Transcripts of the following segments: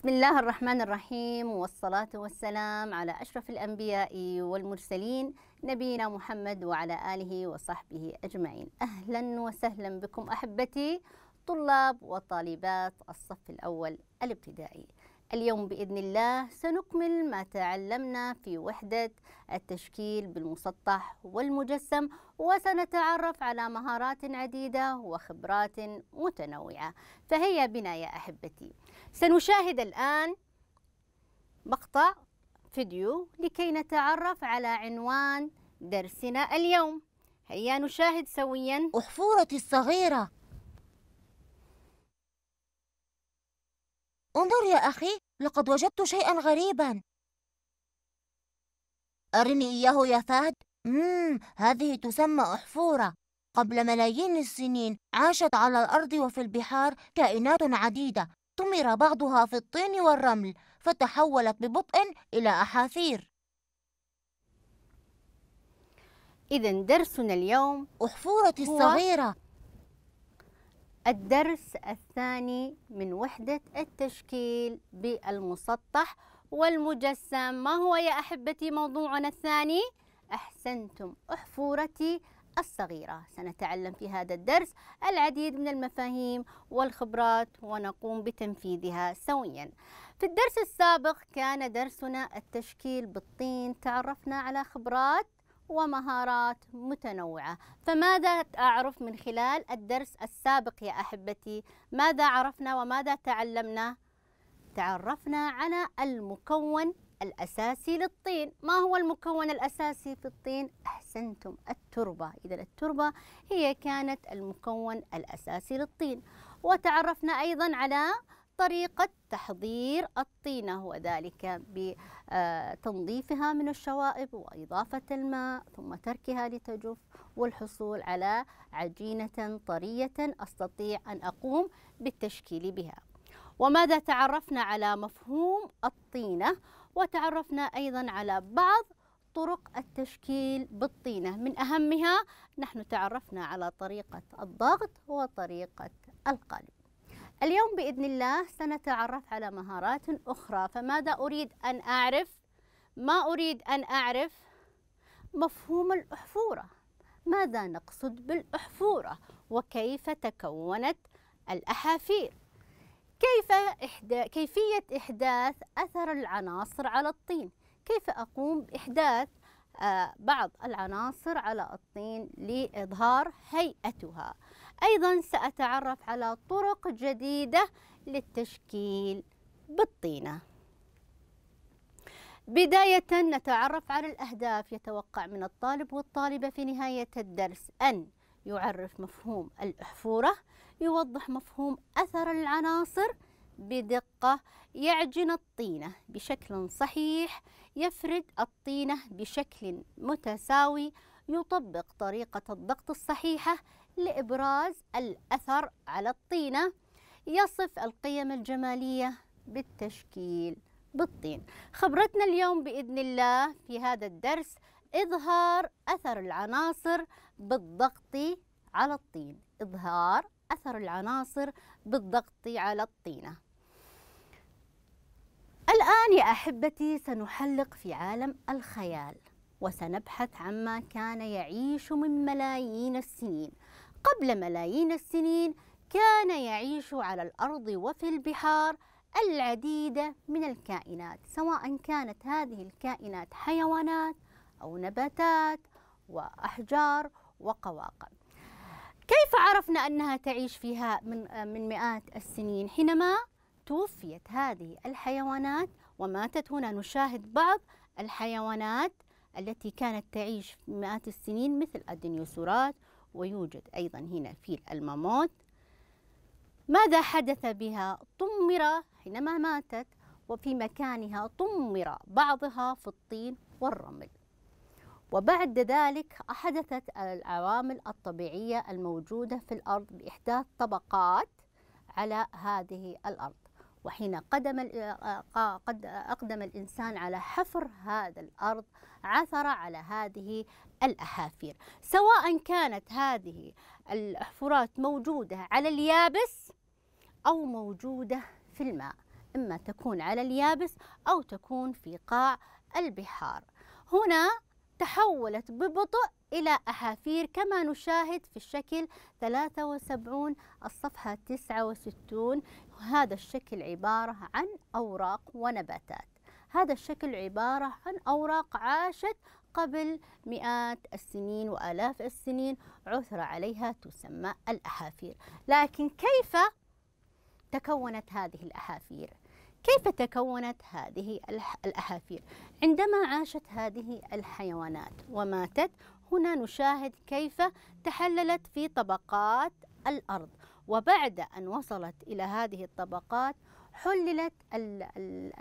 بسم الله الرحمن الرحيم والصلاة والسلام على أشرف الأنبياء والمرسلين نبينا محمد وعلى آله وصحبه أجمعين أهلا وسهلا بكم أحبتي طلاب وطالبات الصف الأول الابتدائي اليوم بإذن الله سنكمل ما تعلمنا في وحدة التشكيل بالمسطح والمجسم وسنتعرف على مهارات عديدة وخبرات متنوعة فهيا بنا يا أحبتي سنشاهد الآن مقطع فيديو لكي نتعرف على عنوان درسنا اليوم هيا نشاهد سويا أحفورتي الصغيرة انظر يا أخي لقد وجدت شيئا غريبا أرني إياه يا فهد مم هذه تسمى أحفورة قبل ملايين السنين عاشت على الأرض وفي البحار كائنات عديدة اختمر بعضها في الطين والرمل فتحولت ببطء إلى أحافير إذا درسنا اليوم أحفورة الصغيرة الدرس الثاني من وحدة التشكيل بالمسطح والمجسم ما هو يا أحبتي موضوعنا الثاني؟ أحسنتم أحفورتي الصغيرة سنتعلم في هذا الدرس العديد من المفاهيم والخبرات ونقوم بتنفيذها سويا في الدرس السابق كان درسنا التشكيل بالطين تعرفنا على خبرات ومهارات متنوعة فماذا أعرف من خلال الدرس السابق يا أحبتي ماذا عرفنا وماذا تعلمنا تعرفنا على المكون الأساسي للطين ما هو المكون الأساسي في الطين؟ أحسنتم التربة إذا التربة هي كانت المكون الأساسي للطين وتعرفنا أيضا على طريقة تحضير الطينة وذلك بتنظيفها آه، من الشوائب وإضافة الماء ثم تركها لتجف والحصول على عجينة طرية أستطيع أن أقوم بالتشكيل بها وماذا تعرفنا على مفهوم الطينة وتعرفنا أيضا على بعض طرق التشكيل بالطينة من أهمها نحن تعرفنا على طريقة الضغط وطريقة القلب اليوم بإذن الله سنتعرف على مهارات أخرى فماذا أريد أن أعرف؟ ما أريد أن أعرف مفهوم الأحفورة ماذا نقصد بالأحفورة وكيف تكونت الأحافير كيف إحدا كيفية إحداث أثر العناصر على الطين كيف أقوم بإحداث آه، بعض العناصر على الطين لإظهار هيئتها أيضا سأتعرف على طرق جديدة للتشكيل بالطينة بداية نتعرف على الأهداف يتوقع من الطالب والطالبة في نهاية الدرس أن يعرف مفهوم الأحفورة يوضح مفهوم أثر العناصر بدقة يعجن الطينة بشكل صحيح يفرد الطينة بشكل متساوي يطبق طريقة الضغط الصحيحة لإبراز الأثر على الطينة يصف القيم الجمالية بالتشكيل بالطين خبرتنا اليوم بإذن الله في هذا الدرس إظهار أثر العناصر بالضغط على الطين إظهار أثر العناصر بالضغط على الطينة الآن يا أحبتي سنحلق في عالم الخيال وسنبحث عما كان يعيش من ملايين السنين قبل ملايين السنين كان يعيش على الأرض وفي البحار العديد من الكائنات سواء كانت هذه الكائنات حيوانات أو نباتات وأحجار وقواقع كيف عرفنا أنها تعيش فيها من, من مئات السنين حينما توفيت هذه الحيوانات وماتت هنا نشاهد بعض الحيوانات التي كانت تعيش مئات السنين مثل الديناصورات ويوجد أيضا هنا فيل الماموت ماذا حدث بها؟ طمر حينما ماتت وفي مكانها طمر بعضها في الطين والرمل وبعد ذلك أحدثت العوامل الطبيعية الموجودة في الأرض بإحداث طبقات على هذه الأرض وحين قدم آه، آه، قد أقدم الإنسان على حفر هذا الأرض عثر على هذه الأحافير سواء كانت هذه الأحفرات موجودة على اليابس أو موجودة في الماء إما تكون على اليابس أو تكون في قاع البحار هنا تحولت ببطء إلى أحافير كما نشاهد في الشكل 73 الصفحة 69 هذا الشكل عبارة عن أوراق ونباتات هذا الشكل عبارة عن أوراق عاشت قبل مئات السنين وآلاف السنين عثر عليها تسمى الأحافير لكن كيف تكونت هذه الأحافير؟ كيف تكونت هذه الأحافير؟ عندما عاشت هذه الحيوانات وماتت هنا نشاهد كيف تحللت في طبقات الأرض وبعد أن وصلت إلى هذه الطبقات حللت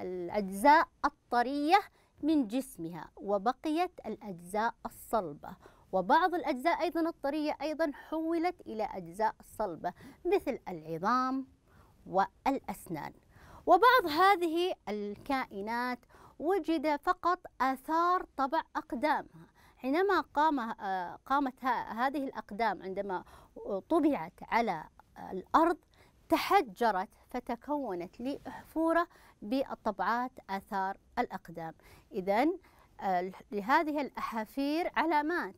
الأجزاء الطرية من جسمها وبقيت الأجزاء الصلبة وبعض الأجزاء أيضا الطرية أيضا حولت إلى أجزاء صلبة مثل العظام والأسنان وبعض هذه الكائنات وجد فقط آثار طبع أقدامها حينما قام آه، قامت هذه الأقدام عندما طبعت على الأرض تحجرت فتكونت لأحفورة بالطبعات آثار الأقدام إذا آه، لهذه الأحافير علامات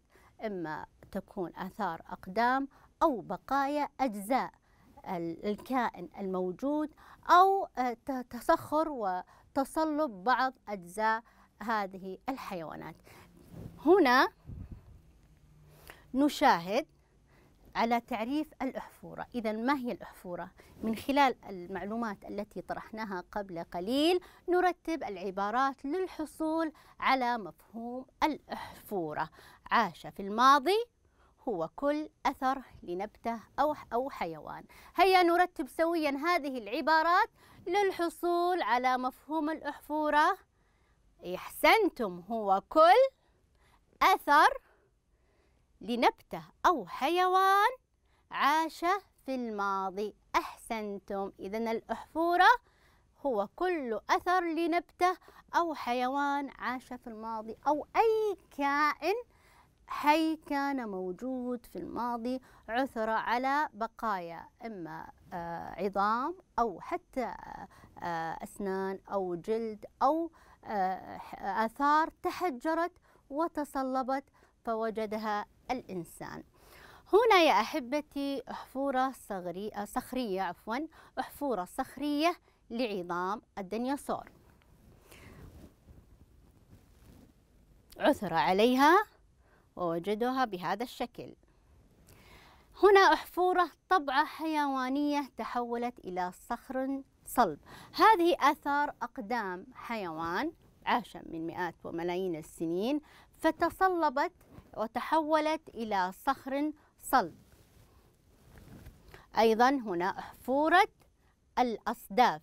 إما تكون آثار أقدام أو بقايا أجزاء الكائن الموجود أو آه، تصخر و تصلب بعض أجزاء هذه الحيوانات هنا نشاهد على تعريف الأحفورة إذا ما هي الأحفورة؟ من خلال المعلومات التي طرحناها قبل قليل نرتب العبارات للحصول على مفهوم الأحفورة عاش في الماضي هو كل أثر لنبتة أو أو حيوان. هيا نرتب سويا هذه العبارات للحصول على مفهوم الأحفورة. أحسنتم هو كل أثر لنبتة أو حيوان عاش في الماضي. أحسنتم إذا الأحفورة هو كل أثر لنبتة أو حيوان عاش في الماضي أو أي كائن حي كان موجود في الماضي عثر على بقايا إما آه، عظام أو حتى آه، أسنان أو جلد أو آه، آثار تحجرت وتصلبت فوجدها الإنسان هنا يا أحبتي أحفورة صغرية صخرية عفوا أحفورة صخرية لعظام الديناصور عثر عليها ووجدوها بهذا الشكل هنا أحفورة طبعة حيوانية تحولت إلى صخر صلب هذه أثار أقدام حيوان عاش من مئات وملايين السنين فتصلبت وتحولت إلى صخر صلب أيضا هنا أحفورة الأصداف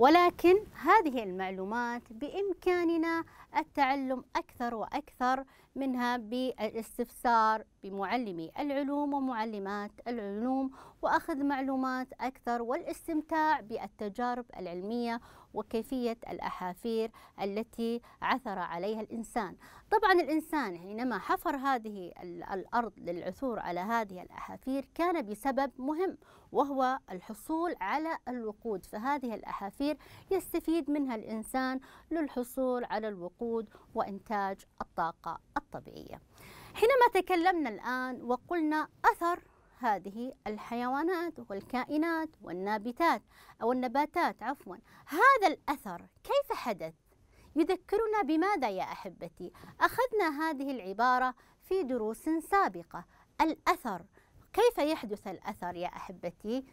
ولكن هذه المعلومات بإمكاننا التعلم أكثر وأكثر منها بالاستفسار بمعلمي العلوم ومعلمات العلوم وأخذ معلومات أكثر والاستمتاع بالتجارب العلمية وكيفية الأحافير التي عثر عليها الإنسان طبعا الإنسان حينما حفر هذه الأرض للعثور على هذه الأحافير كان بسبب مهم وهو الحصول على الوقود فهذه الأحافير يستفيد منها الإنسان للحصول على الوقود وإنتاج الطاقة الطبيعية حينما تكلمنا الآن وقلنا أثر هذه الحيوانات والكائنات والنابتات أو النباتات عفوا هذا الأثر كيف حدث؟ يذكرنا بماذا يا أحبتي؟ أخذنا هذه العبارة في دروس سابقة الأثر كيف يحدث الأثر يا أحبتي؟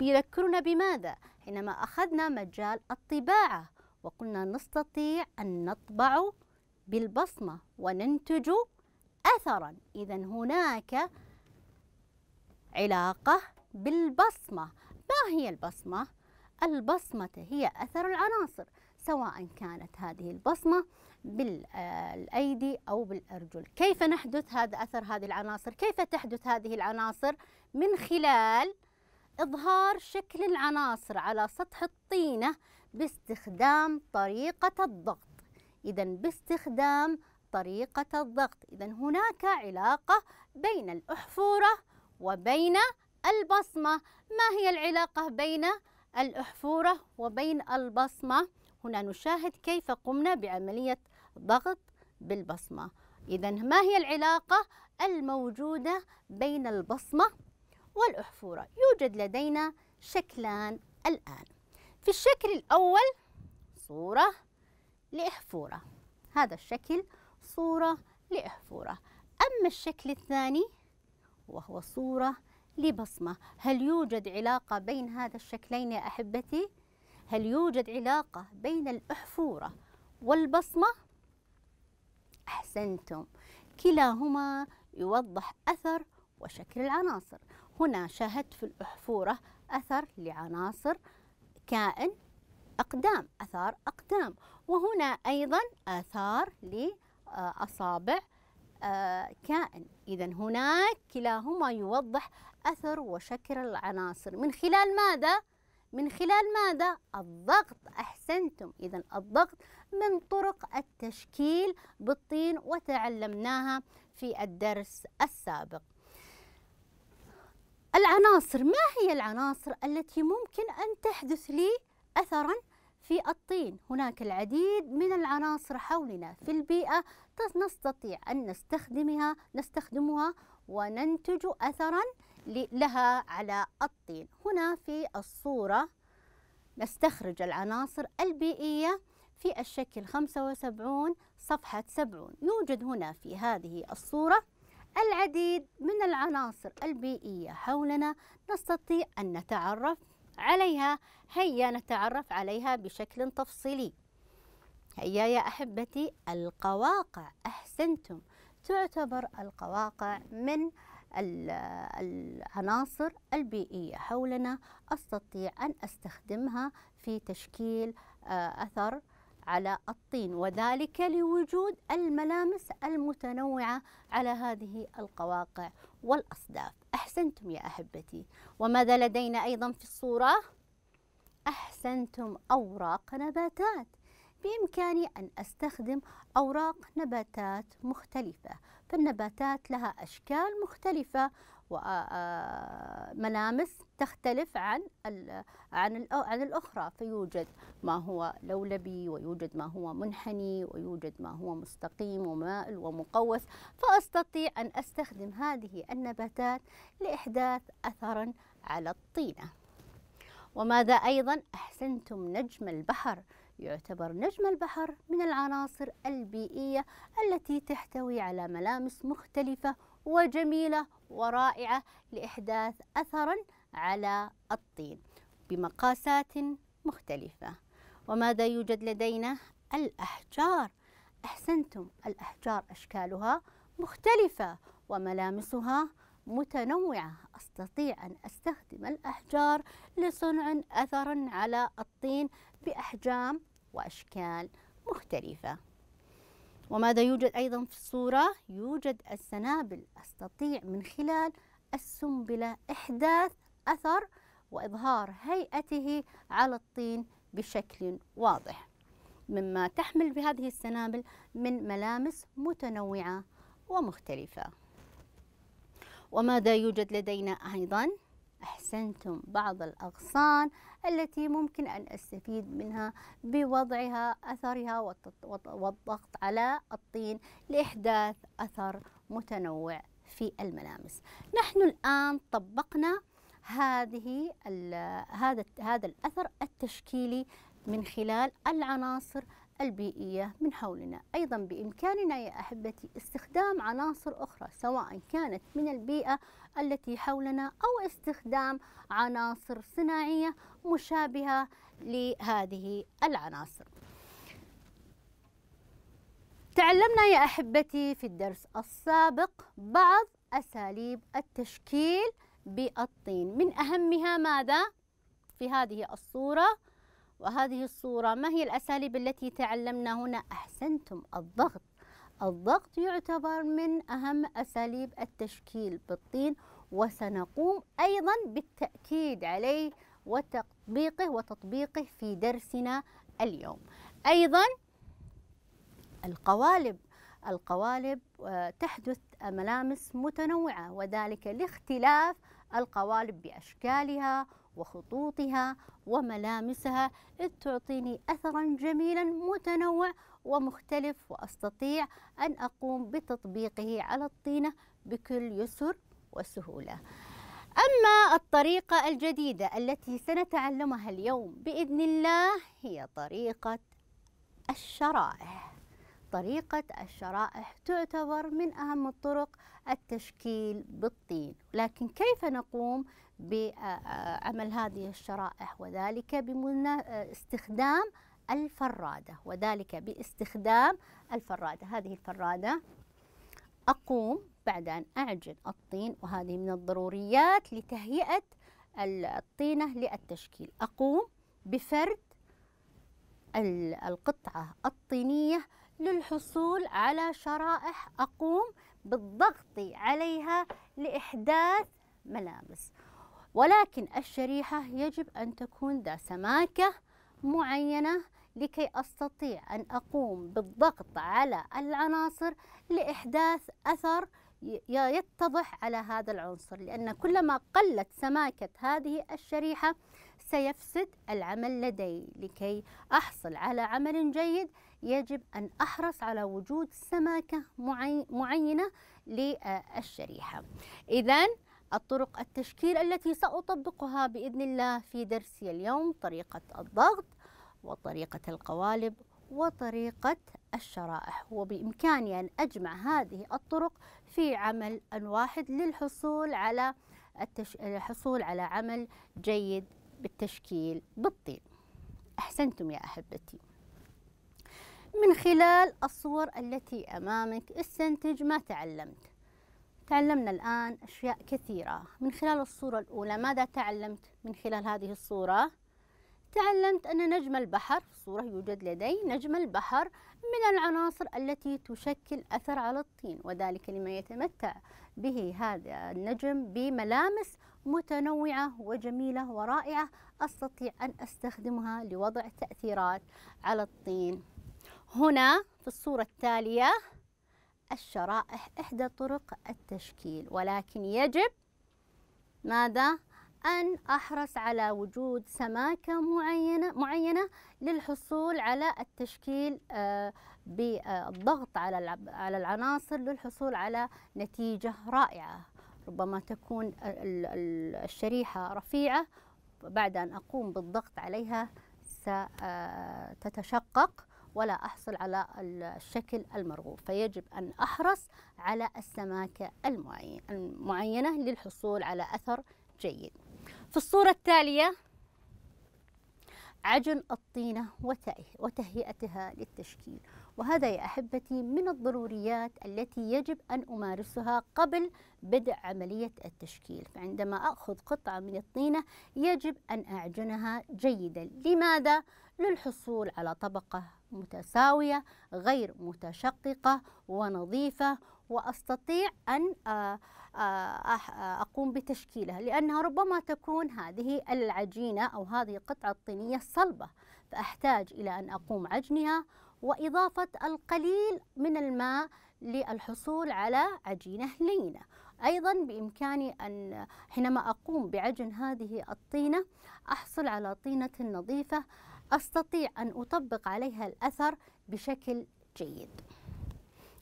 يذكرنا بماذا؟ حينما أخذنا مجال الطباعة وقلنا نستطيع أن نطبع بالبصمة وننتج أثرا إذا هناك علاقة بالبصمة ما هي البصمة؟ البصمة هي أثر العناصر سواء كانت هذه البصمة بالأيدي آه، أو بالأرجل كيف نحدث هذا أثر هذه العناصر؟ كيف تحدث هذه العناصر؟ من خلال إظهار شكل العناصر على سطح الطينة باستخدام طريقة الضغط إذا باستخدام طريقة الضغط إذا هناك علاقة بين الأحفورة وبين البصمة ما هي العلاقة بين الأحفورة وبين البصمة هنا نشاهد كيف قمنا بعملية ضغط بالبصمة إذا ما هي العلاقة الموجودة بين البصمة والأحفورة يوجد لدينا شكلان الآن في الشكل الأول صورة لإحفورة هذا الشكل صورة لإحفورة أما الشكل الثاني وهو صورة لبصمة هل يوجد علاقة بين هذا الشكلين يا أحبتي؟ هل يوجد علاقة بين الأحفورة والبصمة؟ أحسنتم كلاهما يوضح أثر وشكل العناصر هنا شاهدت في الأحفورة أثر لعناصر كائن أقدام أثار أقدام وهنا أيضا آثار لأصابع آه، كائن إذا هناك كلاهما يوضح أثر وشكل العناصر من خلال ماذا؟ من خلال ماذا؟ الضغط أحسنتم إذا الضغط من طرق التشكيل بالطين وتعلمناها في الدرس السابق العناصر ما هي العناصر التي ممكن أن تحدث لي أثراً في الطين هناك العديد من العناصر حولنا في البيئة نستطيع أن نستخدمها نستخدمها وننتج أثرا لها على الطين هنا في الصورة نستخرج العناصر البيئية في الشكل 75 صفحة 70 يوجد هنا في هذه الصورة العديد من العناصر البيئية حولنا نستطيع أن نتعرف عليها هيا نتعرف عليها بشكل تفصيلي هيا يا أحبتي القواقع أحسنتم تعتبر القواقع من العناصر البيئية حولنا أستطيع أن أستخدمها في تشكيل آه، أثر على الطين وذلك لوجود الملامس المتنوعة على هذه القواقع والأصداف أحسنتم يا أحبتي وماذا لدينا أيضا في الصورة؟ أحسنتم أوراق نباتات بإمكاني أن أستخدم أوراق نباتات مختلفة فالنباتات لها أشكال مختلفة وملامس تختلف عن عن عن الاخرى فيوجد ما هو لولبي ويوجد ما هو منحني ويوجد ما هو مستقيم ومائل ومقوس فاستطيع ان استخدم هذه النباتات لاحداث اثرا على الطينه وماذا ايضا احسنتم نجم البحر يعتبر نجم البحر من العناصر البيئية التي تحتوي على ملامس مختلفة وجميلة ورائعة لإحداث أثرا على الطين بمقاسات مختلفة وماذا يوجد لدينا؟ الأحجار أحسنتم الأحجار أشكالها مختلفة وملامسها متنوعة أستطيع أن أستخدم الأحجار لصنع أثرا على الطين بأحجام وأشكال مختلفة وماذا يوجد أيضا في الصورة؟ يوجد السنابل أستطيع من خلال السنبلة إحداث أثر وإظهار هيئته على الطين بشكل واضح مما تحمل بهذه السنابل من ملامس متنوعة ومختلفة وماذا يوجد لدينا أيضا؟ أحسنتم بعض الأغصان التي ممكن أن أستفيد منها بوضعها أثرها والضغط على الطين لإحداث أثر متنوع في الملامس نحن الآن طبقنا هذه هذا هذا الأثر التشكيلي من خلال العناصر البيئية من حولنا أيضا بإمكاننا يا أحبتي استخدام عناصر أخرى سواء كانت من البيئة التي حولنا أو استخدام عناصر صناعية مشابهة لهذه العناصر تعلمنا يا أحبتي في الدرس السابق بعض أساليب التشكيل بالطين من أهمها ماذا؟ في هذه الصورة وهذه الصورة ما هي الأساليب التي تعلمنا هنا أحسنتم الضغط الضغط يعتبر من أهم أساليب التشكيل بالطين وسنقوم أيضا بالتأكيد عليه وتطبيقه وتطبيقه في درسنا اليوم أيضا القوالب القوالب تحدث ملامس متنوعة وذلك لاختلاف القوالب بأشكالها وخطوطها وملامسها إذ تعطيني أثرا جميلا متنوع ومختلف وأستطيع أن أقوم بتطبيقه على الطينة بكل يسر وسهولة أما الطريقة الجديدة التي سنتعلمها اليوم بإذن الله هي طريقة الشرائح طريقة الشرائح تعتبر من أهم الطرق التشكيل بالطين لكن كيف نقوم بعمل هذه الشرائح وذلك باستخدام الفرادة وذلك باستخدام الفرادة هذه الفرادة أقوم بعد أن أعجن الطين وهذه من الضروريات لتهيئة الطينة للتشكيل أقوم بفرد القطعة الطينية للحصول على شرائح أقوم بالضغط عليها لإحداث ملامس ولكن الشريحة يجب أن تكون ذا سماكة معينة لكي أستطيع أن أقوم بالضغط على العناصر لإحداث أثر يتضح على هذا العنصر لأن كلما قلت سماكة هذه الشريحة سيفسد العمل لدي لكي أحصل على عمل جيد يجب أن أحرص على وجود سماكة معينة للشريحة إذا الطرق التشكيل التي سأطبقها بإذن الله في درسي اليوم طريقة الضغط وطريقة القوالب وطريقة الشرائح وبإمكاني أن أجمع هذه الطرق في عمل واحد للحصول على التش... الحصول على عمل جيد بالتشكيل بالطين أحسنتم يا أحبتي من خلال الصور التي أمامك استنتج ما تعلمت تعلمنا الآن أشياء كثيرة من خلال الصورة الأولى ماذا تعلمت من خلال هذه الصورة؟ تعلمت أن نجم البحر صورة يوجد لدي نجم البحر من العناصر التي تشكل أثر على الطين وذلك لما يتمتع به هذا النجم بملامس متنوعة وجميلة ورائعة أستطيع أن أستخدمها لوضع تأثيرات على الطين هنا في الصورة التالية الشرائح إحدى طرق التشكيل ولكن يجب ماذا؟ أن أحرص على وجود سماكة معينة, معينة للحصول على التشكيل آه، بالضغط على على العناصر للحصول على نتيجة رائعة ربما تكون الشريحة رفيعة بعد أن أقوم بالضغط عليها ستتشقق آه، ولا أحصل على الشكل المرغوب فيجب أن أحرص على السماكة المعينة للحصول على أثر جيد في الصورة التالية عجن الطينة وتهيئتها للتشكيل وهذا يا أحبتي من الضروريات التي يجب أن أمارسها قبل بدء عملية التشكيل فعندما أخذ قطعة من الطينة يجب أن أعجنها جيدا لماذا؟ للحصول على طبقة متساوية غير متشققة ونظيفة وأستطيع أن آه، آه، آه، أقوم بتشكيلها لأنها ربما تكون هذه العجينة أو هذه القطعة الطينية صلبة فأحتاج إلى أن أقوم عجنها وإضافة القليل من الماء للحصول على عجينة لينة أيضا بإمكاني أن حينما أقوم بعجن هذه الطينة أحصل على طينة نظيفة أستطيع أن أطبق عليها الأثر بشكل جيد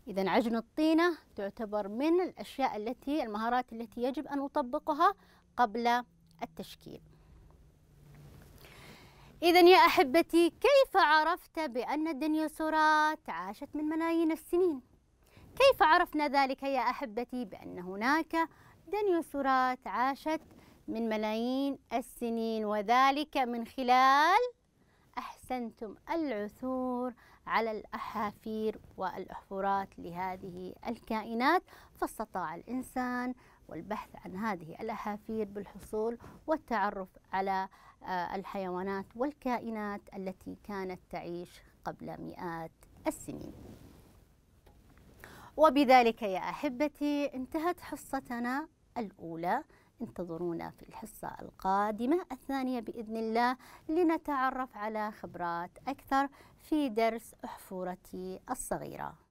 إذا عجن الطينة تعتبر من الأشياء التي المهارات التي يجب أن أطبقها قبل التشكيل إذا يا أحبتي كيف عرفت بأن الديناصورات عاشت من ملايين السنين؟ كيف عرفنا ذلك يا أحبتي بأن هناك ديناصورات عاشت من ملايين السنين وذلك من خلال أحسنتم العثور على الأحافير والأحفورات لهذه الكائنات فاستطاع الإنسان والبحث عن هذه الأحافير بالحصول والتعرف على آه، الحيوانات والكائنات التي كانت تعيش قبل مئات السنين وبذلك يا أحبتي انتهت حصتنا الأولى انتظرونا في الحصة القادمة الثانية بإذن الله لنتعرف على خبرات أكثر في درس أحفورتي الصغيرة